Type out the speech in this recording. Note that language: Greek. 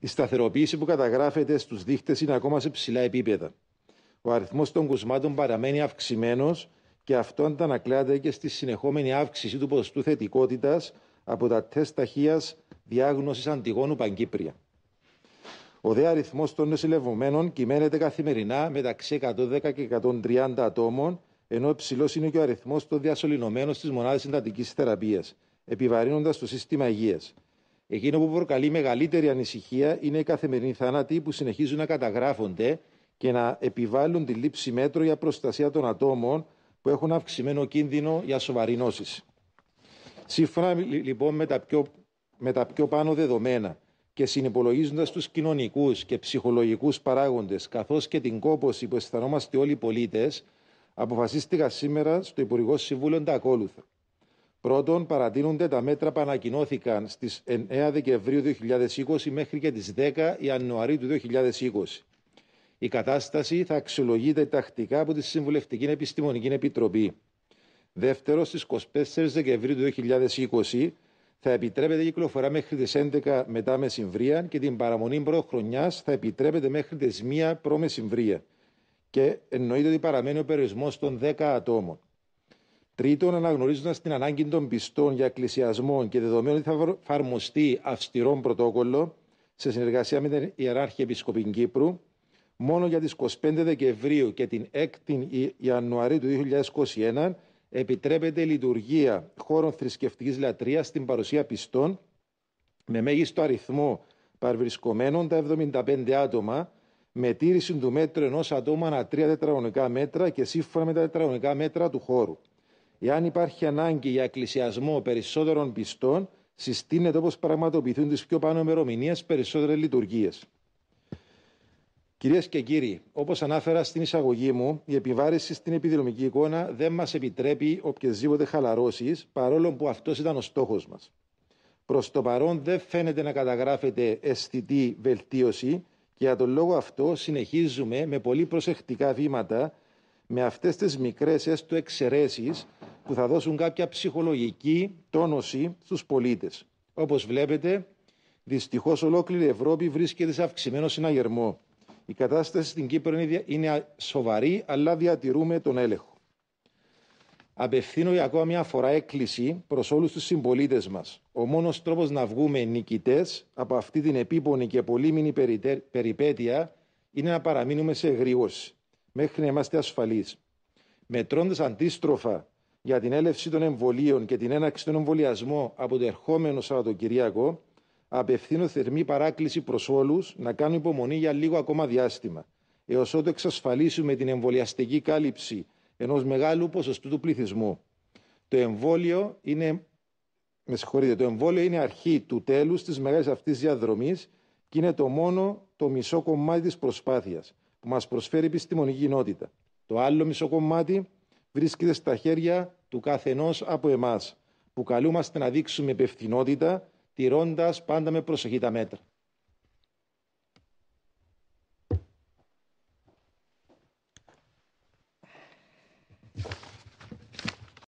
Η σταθεροποίηση που καταγράφεται στους δείχτες είναι ακόμα σε ψηλά επίπεδα. Ο αριθμός των κουσμάτων παραμένει αυξημένος και αυτό αντανακλάται και στη συνεχόμενη αύξηση του ποστού θετικότητας από τα τεστ ταχείας διάγνωσης αντιγόνου πανκύπρια. Ο δε αριθμός των νοσηλευμένων κυμαίνεται καθημερινά μεταξύ 110 και 130 ατόμων, ενώ υψηλός είναι και ο αριθμός των διασωληνωμένων στις μονάδες συντατικής θεραπείας, επιβαρύνοντας το σύστημα υγείας. Εκείνο που προκαλεί μεγαλύτερη ανησυχία είναι οι καθημερινοί θάνατοι που συνεχίζουν να καταγράφονται και να επιβάλλουν τη λήψη μέτρων για προστασία των ατόμων που έχουν αυξημένο κίνδυνο για σοβαρή νόση. Σύμφωνα λοιπόν με τα, πιο, πάνω δεδομένα και συνυπολογίζοντας τους κοινωνικούς και ψυχολογικούς παράγοντες, καθώς και την κόποση που αισθανόμαστε όλοι οι πολίτες, αποφασίστηκα σήμερα στο Υπουργό Συμβούλιο τα ακόλουθα. Πρώτον, παρατείνονται τα μέτρα που ανακοινώθηκαν στις 9 Δεκεμβρίου 2020 μέχρι και τις 10 Ιανουαρίου του 2020. Η κατάσταση θα αξιολογείται τακτικά από τη Συμβουλευτική Επιστημονική Επιτροπή. Δεύτερο, στι 24 Δεκεμβρίου 2020 θα επιτρέπεται η κυκλοφορία μέχρι τις 11 μετά μεσημβρία και την παραμονή προχρονιάς θα επιτρέπεται μέχρι τις 1 προ Και εννοείται ότι παραμένει ο περιορισμός των 10 ατόμων. Τρίτον, αναγνωρίζοντας την ανάγκη των πιστών για εκκλησιασμό και δεδομένου ότι θα εφαρμοστεί αυστηρό πρωτόκολλο σε συνεργασία με την Ιεράρχη Επισκοπή Κύπρου, μόνο για τις 25 Δεκεμβρίου και την 6η Ιανουαρίου του 2021 επιτρέπεται η λειτουργία χώρων θρησκευτικής λατρείας στην παρουσία πιστών με μέγιστο αριθμό παρβρισκομένων τα 75 άτομα με τήρηση του μέτρου ενός ατόμου ανά τρία τετραγωνικά μέτρα και σύμφωνα με τα τετραγωνικά μέτρα του χώρου. Εάν υπάρχει ανάγκη για εκκλησιασμό περισσότερων πιστών, συστήνεται όπως πραγματοποιηθούν τις πιο πάνω ημερομηνίες περισσότερες λειτουργίες. Κυρίες και κύριοι, όπως ανάφερα στην εισαγωγή μου, η επιβάρηση στην επιδηλωμική εικόνα δεν μας επιτρέπει οποιασδήποτε χαλαρώσεις, παρόλο που αυτός ήταν ο στόχος μας. Προς το παρόν δεν φαίνεται να καταγράφεται αισθητή βελτίωση και για τον λόγο αυτό συνεχίζουμε με πολύ προσεκτικά βήματα με αυτές τις μικρές έστω εξαιρέσεις που θα δώσουν κάποια ψυχολογική τόνωση στους πολίτες. Όπως βλέπετε, δυστυχώς ολόκληρη η Ευρώπη βρίσκεται σε αυξημένο συναγερμό. Η κατάσταση στην Κύπρο είναι σοβαρή, αλλά διατηρούμε τον έλεγχο. Απευθύνω για ακόμα μια φορά έκκληση προς όλους τους συμπολίτες μας. Ο μόνος τρόπος να βγούμε νικητές από αυτή την επίπονη και πολύμηνη περιπέτεια είναι να παραμείνουμε σε εγρήγορση, μέχρι να είμαστε ασφαλείς. Μετρώντας αντίστροφα για την έλευση των εμβολίων και την έναρξη των εμβολιασμών από το ερχόμενο Σαββατοκυριακό, απευθύνω θερμή παράκληση προς όλους να κάνουν υπομονή για λίγο ακόμα διάστημα, έως ότου εξασφαλίσουμε την εμβολιαστική κάλυψη ενός μεγάλου ποσοστού του πληθυσμού. Το εμβόλιο είναι, με το εμβόλιο είναι αρχή του τέλους της μεγάλης αυτής διαδρομής και είναι το μόνο το μισό κομμάτι της προσπάθειας που μας προσφέρει η επιστημονική κοινότητα. Το άλλο μισό κομμάτι βρίσκεται στα χέρια του καθενός από εμάς, που καλούμαστε να δείξουμε υπευθυνότητα, τηρώντας πάντα με προσοχή τα μέτρα.